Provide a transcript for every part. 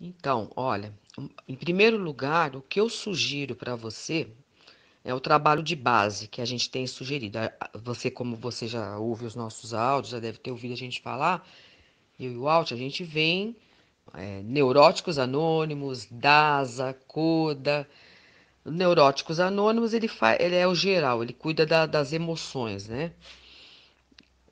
Então, olha, em primeiro lugar, o que eu sugiro para você é o trabalho de base que a gente tem sugerido. Você, como você já ouve os nossos áudios, já deve ter ouvido a gente falar, eu e o Alt, a gente vem é, neuróticos anônimos, DASA, CODA. Neuróticos anônimos, ele, ele é o geral, ele cuida da, das emoções, né?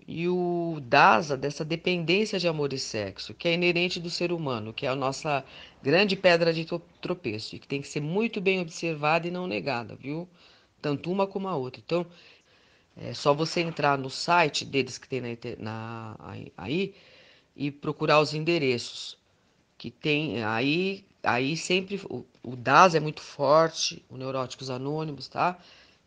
E o dasa dessa dependência de amor e sexo, que é inerente do ser humano, que é a nossa grande pedra de tropeço e que tem que ser muito bem observada e não negada, viu? Tanto uma como a outra. Então, é só você entrar no site deles que tem na, na aí e procurar os endereços que tem aí, aí sempre o, o DAS é muito forte, o Neuróticos Anônimos, tá?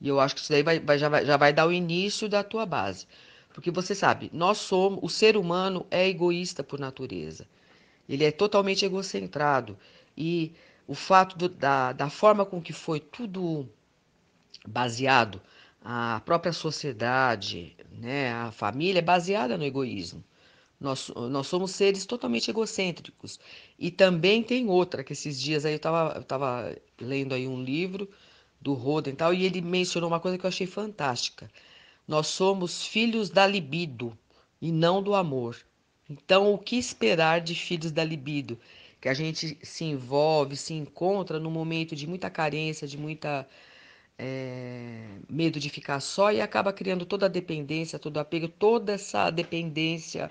E eu acho que isso daí vai, vai, já, vai, já vai dar o início da tua base. Porque você sabe, nós somos, o ser humano é egoísta por natureza. Ele é totalmente egocentrado. E o fato do, da, da forma com que foi tudo baseado, a própria sociedade, né, a família é baseada no egoísmo. Nós, nós somos seres totalmente egocêntricos. E também tem outra, que esses dias aí eu estava eu tava lendo aí um livro do Roden e tal, e ele mencionou uma coisa que eu achei fantástica. Nós somos filhos da libido e não do amor. Então, o que esperar de filhos da libido? Que a gente se envolve, se encontra num momento de muita carência, de muita é, medo de ficar só e acaba criando toda a dependência, todo o apego, toda essa dependência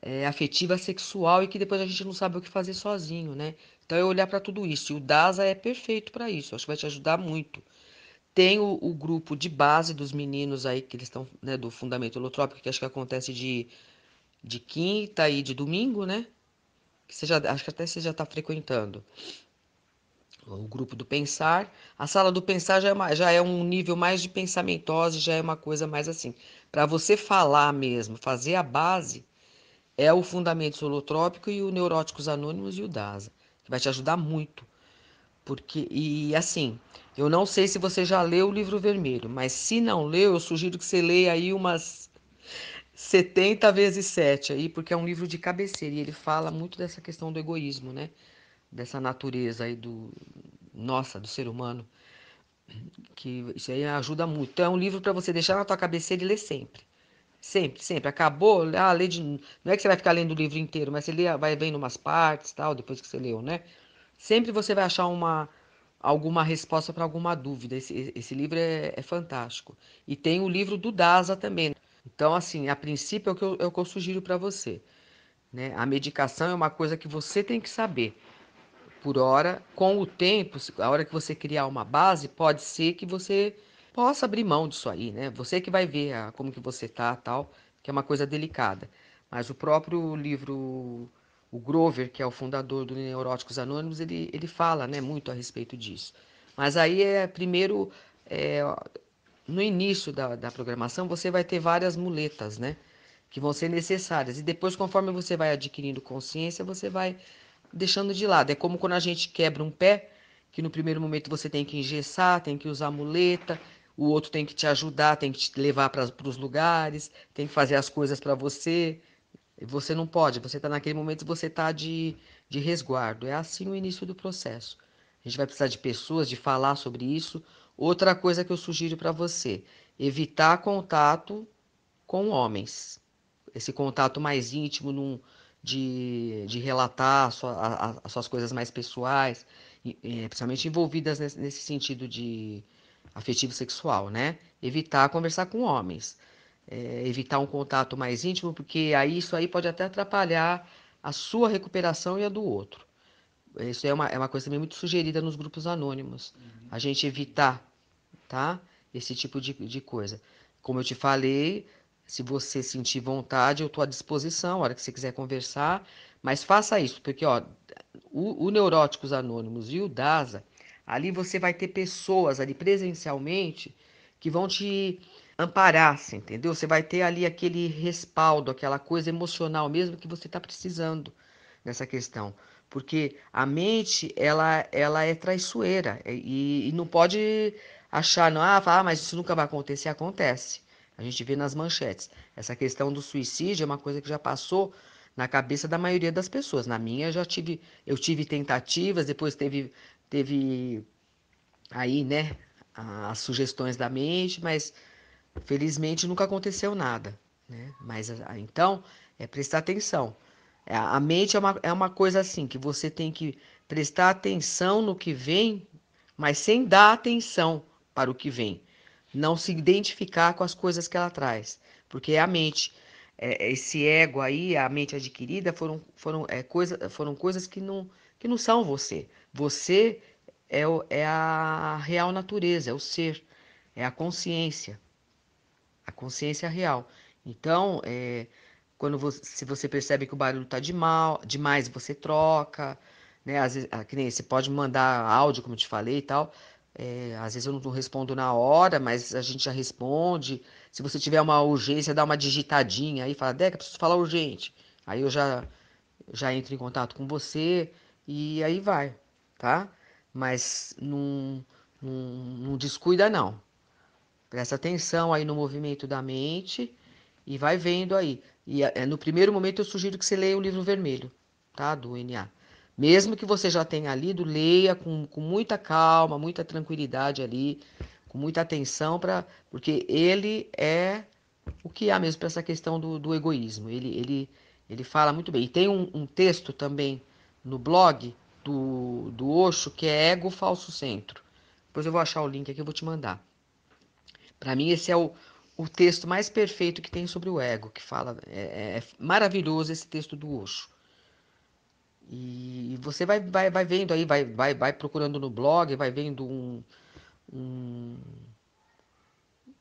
é, afetiva, sexual e que depois a gente não sabe o que fazer sozinho, né? Então é olhar para tudo isso. E o DASA é perfeito para isso. Acho que vai te ajudar muito. Tem o, o, grupo de base dos meninos aí, que eles estão, né, do fundamento holotrópico, que acho que acontece de, de quinta e de domingo, né? Que você já, acho que até você já está frequentando. O grupo do pensar. A sala do pensar já é, uma, já é um nível mais de pensamentose, já é uma coisa mais assim. Para você falar mesmo, fazer a base, é o fundamento holotrópico e o Neuróticos Anônimos e o DASA, que vai te ajudar muito. Porque, e assim, eu não sei se você já leu o livro vermelho, mas se não leu, eu sugiro que você leia aí umas 70 vezes 7 aí, porque é um livro de cabeceira e ele fala muito dessa questão do egoísmo, né? Dessa natureza aí do nossa, do ser humano, que isso aí ajuda muito. Então é um livro para você deixar na tua cabeceira e ler sempre. Sempre, sempre. Acabou, ah, lê de... não é que você vai ficar lendo o livro inteiro, mas você lê, vai vendo umas partes, tal, depois que você leu, né? Sempre você vai achar uma alguma resposta para alguma dúvida. Esse, esse livro é, é, fantástico. E tem o livro do Dasa também. Então, assim, a princípio é o que eu, é o que eu sugiro para você. Né? A medicação é uma coisa que você tem que saber. Por hora, com o tempo, a hora que você criar uma base, pode ser que você possa abrir mão disso aí, né? Você que vai ver a, como que você tá, tal, que é uma coisa delicada. Mas o próprio livro o Grover, que é o fundador do Neuróticos Anônimos, ele, ele fala né, muito a respeito disso. Mas aí é primeiro, é, no início da, da programação, você vai ter várias muletas, né? Que vão ser necessárias. E depois, conforme você vai adquirindo consciência, você vai deixando de lado. É como quando a gente quebra um pé, que no primeiro momento você tem que engessar, tem que usar muleta, o outro tem que te ajudar, tem que te levar para os lugares, tem que fazer as coisas para você. Você não pode, você está naquele momento, você está de, de resguardo. É assim o início do processo. A gente vai precisar de pessoas, de falar sobre isso. Outra coisa que eu sugiro para você: evitar contato com homens. Esse contato mais íntimo, num, de, de relatar sua, as suas coisas mais pessoais, e, e, principalmente envolvidas nesse, nesse sentido de afetivo sexual, né? Evitar conversar com homens é, evitar um contato mais íntimo, porque aí isso aí pode até atrapalhar a sua recuperação e a do outro. Isso é uma, é uma coisa também muito sugerida nos grupos anônimos, uhum. a gente evitar, tá? Esse tipo de, de coisa. Como eu te falei, se você sentir vontade, eu estou à disposição, a hora que você quiser conversar, mas faça isso, porque ó, o, o Neuróticos Anônimos e o DASA, ali você vai ter pessoas ali presencialmente que vão te amparar, assim, entendeu? Você vai ter ali aquele respaldo, aquela coisa emocional mesmo que você está precisando nessa questão. Porque a mente, ela, ela é traiçoeira é, e, e não pode achar, não, ah, falar, ah, mas isso nunca vai acontecer, acontece. A gente vê nas manchetes. Essa questão do suicídio é uma coisa que já passou na cabeça da maioria das pessoas. Na minha já tive, eu tive tentativas, depois teve, teve aí, né, as sugestões da mente, mas felizmente nunca aconteceu nada. Né? Mas então é prestar atenção. É, a mente é uma, é uma coisa assim que você tem que prestar atenção no que vem, mas sem dar atenção para o que vem. Não se identificar com as coisas que ela traz, porque é a mente. É, esse ego aí, a mente adquirida, foram, foram, é, coisa, foram coisas que não, que não são você. Você é, é a real natureza, é o ser, é a consciência, a consciência real. Então, é, quando você, se você percebe que o barulho está de mal, demais, você troca, né? Às vezes, ah, que nem você pode mandar áudio, como te falei e tal. É, às vezes eu não respondo na hora, mas a gente já responde. Se você tiver uma urgência, dá uma digitadinha aí, fala, Deca, preciso falar urgente. Aí eu já, já entro em contato com você e aí vai, tá? mas não, não, não descuida não. Presta atenção aí no movimento da mente e vai vendo aí. E eh, no primeiro momento eu sugiro que você leia o livro vermelho, tá? Do NA. Mesmo que você já tenha lido, leia com, com muita calma, muita tranquilidade ali, com muita atenção, pra, porque ele é o que há mesmo para essa questão do, do egoísmo. Ele, ele, ele fala muito bem. E tem um, um texto também no blog do, do Osho, que é Ego Falso Centro. Depois eu vou achar o link aqui e vou te mandar. Para mim, esse é o, o texto mais perfeito que tem sobre o ego, que fala. É, é, é maravilhoso esse texto do Osho. E, e você vai, vai, vai vendo aí, vai, vai, vai procurando no blog, vai vendo um, um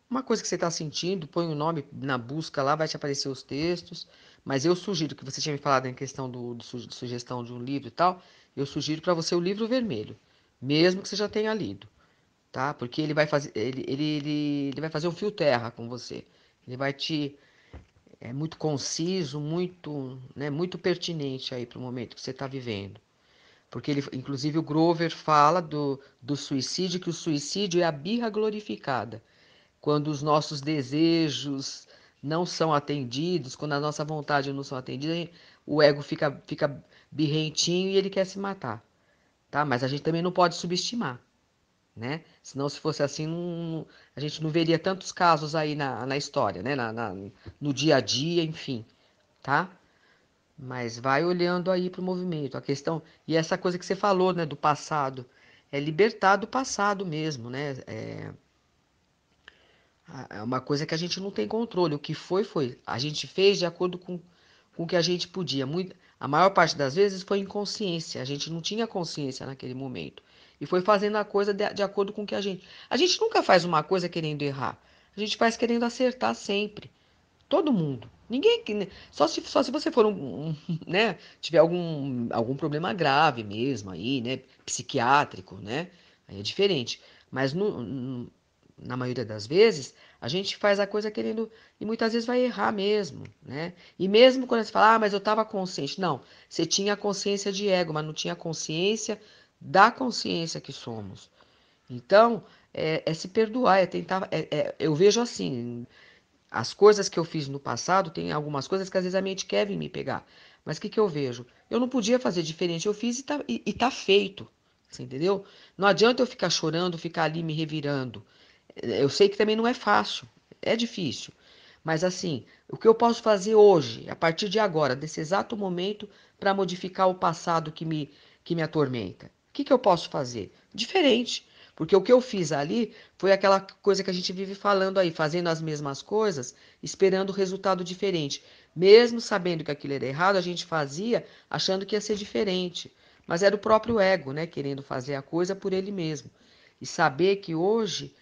uma coisa que você está sentindo, põe o nome na busca lá, vai te aparecer os textos. Mas eu sugiro que você tinha me falado em questão do, do, sugestão de um livro e tal eu sugiro para você o livro vermelho, mesmo que você já tenha lido, tá? Porque ele vai fazer, ele, ele, ele, ele vai fazer um fio terra com você. Ele vai te é muito conciso, muito, né, muito pertinente aí para o momento que você está vivendo. Porque ele, inclusive, o Grover fala do, do suicídio, que o suicídio é a birra glorificada. Quando os nossos desejos não são atendidos, quando a nossa vontade não são atendida, o ego fica, fica birrentinho e ele quer se matar. Tá? Mas a gente também não pode subestimar. Né? Senão, se fosse assim, não, a gente não veria tantos casos aí na, na história, né? Na, na, no dia a dia, enfim. Tá? Mas vai olhando aí para o movimento. A questão. E essa coisa que você falou né, do passado. É libertar do passado mesmo. Né? É, é uma coisa que a gente não tem controle. O que foi, foi. A gente fez de acordo com, com o que a gente podia. Muito, a maior parte das vezes foi inconsciência, a gente não tinha consciência naquele momento. E foi fazendo a coisa de, de acordo com o que a gente. A gente nunca faz uma coisa querendo errar. A gente faz querendo acertar sempre. Todo mundo. Ninguém né? só se só se você for um, um, né, tiver algum algum problema grave mesmo aí, né, psiquiátrico, né? Aí é diferente. Mas no, no, na maioria das vezes, a gente faz a coisa querendo e muitas vezes vai errar mesmo, né? E mesmo quando você fala, ah, mas eu estava consciente. Não, você tinha consciência de ego, mas não tinha consciência da consciência que somos. Então, é, é se perdoar, é tentar. É, é, eu vejo assim, as coisas que eu fiz no passado, tem algumas coisas que às vezes a mente quer vir me pegar. Mas o que, que eu vejo? Eu não podia fazer diferente, eu fiz e tá, e, e tá feito. entendeu? Não adianta eu ficar chorando, ficar ali me revirando. Eu sei que também não é fácil, é difícil. Mas assim, o que eu posso fazer hoje, a partir de agora, desse exato momento, para modificar o passado que me, que me atormenta? O que, que eu posso fazer? Diferente. Porque o que eu fiz ali foi aquela coisa que a gente vive falando aí, fazendo as mesmas coisas, esperando resultado diferente. Mesmo sabendo que aquilo era errado, a gente fazia achando que ia ser diferente. Mas era o próprio ego, né? Querendo fazer a coisa por ele mesmo. E saber que hoje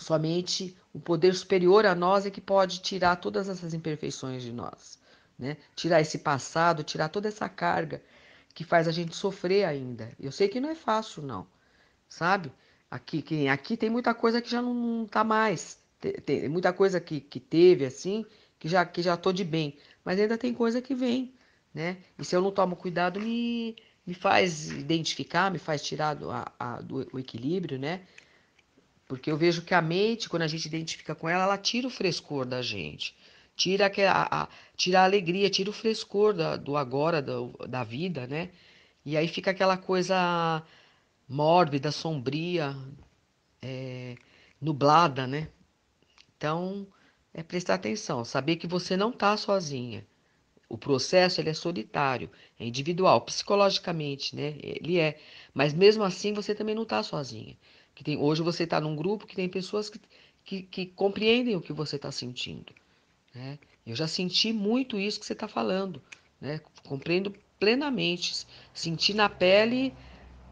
Somente o poder superior a nós é que pode tirar todas essas imperfeições de nós, né? Tirar esse passado, tirar toda essa carga que faz a gente sofrer ainda. Eu sei que não é fácil, não, sabe? Aqui, aqui tem muita coisa que já não, não tá mais. Tem, tem, muita coisa que, que teve, assim, que já, que já tô de bem. Mas ainda tem coisa que vem, né? E se eu não tomo cuidado, me, me faz identificar, me faz tirar do, a, a, do o equilíbrio, né? Porque eu vejo que a mente, quando a gente identifica com ela, ela tira o frescor da gente, tira, a, a tira a alegria, tira o frescor da, do agora, do, da vida, né? E aí fica aquela coisa mórbida, sombria, é, nublada, né? Então, é prestar atenção, saber que você não está sozinha. O processo ele é solitário, é individual, psicologicamente, né? Ele é. Mas mesmo assim, você também não está sozinha que tem hoje você está num grupo que tem pessoas que, que, que compreendem o que você está sentindo. Né? Eu já senti muito isso que você está falando, né? compreendo plenamente, senti na pele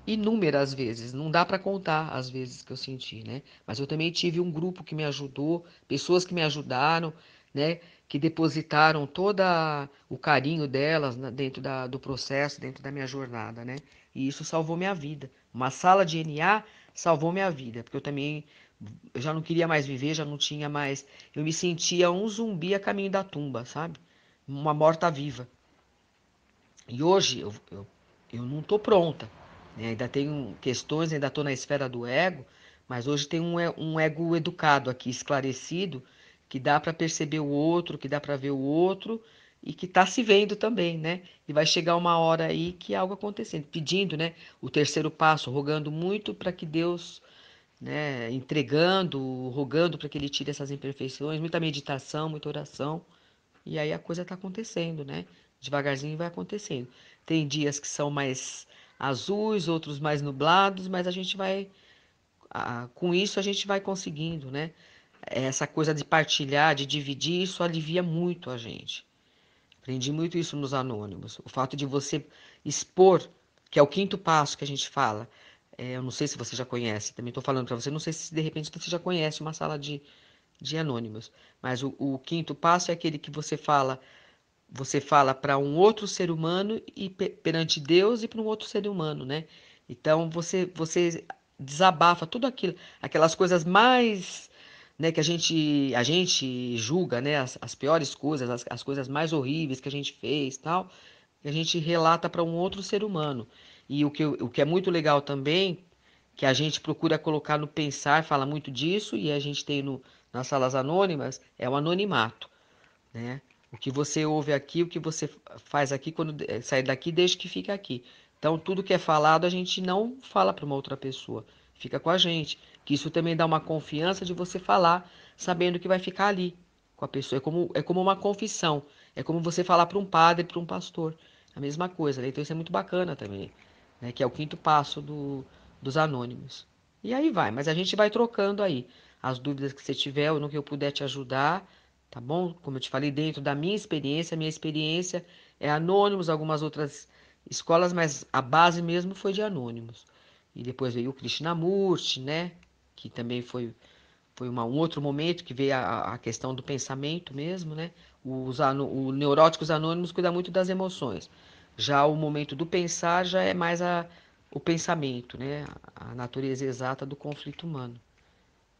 inúmeras vezes, não dá para contar as vezes que eu senti, né? Mas eu também tive um grupo que me ajudou, pessoas que me ajudaram, né? Que depositaram todo o carinho delas dentro da, do processo, dentro da minha jornada, né? E isso salvou minha vida. Uma sala de NA salvou minha vida, porque eu também eu já não queria mais viver, já não tinha mais. Eu me sentia um zumbi a caminho da tumba, sabe? Uma morta-viva. E hoje eu, eu, eu não estou pronta. Né? Ainda tenho questões, ainda estou na esfera do ego, mas hoje tem um, um ego educado aqui, esclarecido, que dá para perceber o outro, que dá para ver o outro e que está se vendo também, né? E vai chegar uma hora aí que algo acontecendo, pedindo, né? O terceiro passo, rogando muito para que Deus, né? Entregando, rogando para que Ele tire essas imperfeições, muita meditação, muita oração, e aí a coisa está acontecendo, né? Devagarzinho vai acontecendo. Tem dias que são mais azuis, outros mais nublados, mas a gente vai, com isso a gente vai conseguindo, né? Essa coisa de partilhar, de dividir, isso alivia muito a gente. Aprendi muito isso nos anônimos. O fato de você expor, que é o quinto passo que a gente fala. É, eu não sei se você já conhece, também estou falando para você, não sei se de repente você já conhece uma sala de, de anônimos. Mas o, o quinto passo é aquele que você fala, você fala para um outro ser humano e perante Deus e para um outro ser humano, né? Então você você desabafa tudo aquilo, aquelas coisas mais né, que a gente, a gente julga né, as, as piores coisas, as, as coisas mais horríveis que a gente fez tal, que a gente relata para um outro ser humano. E o que, o que é muito legal também, que a gente procura colocar no pensar, fala muito disso, e a gente tem no, nas salas anônimas, é o anonimato. Né? O que você ouve aqui, o que você faz aqui quando eh, sai daqui, desde que fica aqui. Então, tudo que é falado, a gente não fala para uma outra pessoa fica com a gente. Que isso também dá uma confiança de você falar, sabendo que vai ficar ali com a pessoa. É como, é como uma confissão. É como você falar para um padre, para um pastor. A mesma coisa. Né? Então isso é muito bacana também, né? que é o quinto passo do, dos anônimos. E aí vai, mas a gente vai trocando aí as dúvidas que você tiver ou no que eu puder te ajudar, tá bom? Como eu te falei, dentro da minha experiência, minha experiência é anônimos, algumas outras escolas, mas a base mesmo foi de anônimos e depois veio o Krishnamurti, né? Que também foi, foi uma, um outro momento que veio a, a questão do pensamento mesmo, né? Os, o Neuróticos Anônimos cuida muito das emoções. Já o momento do pensar já é mais a, o pensamento, né? A natureza exata do conflito humano.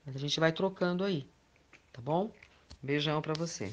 Mas a gente vai trocando aí, tá bom? Beijão para você.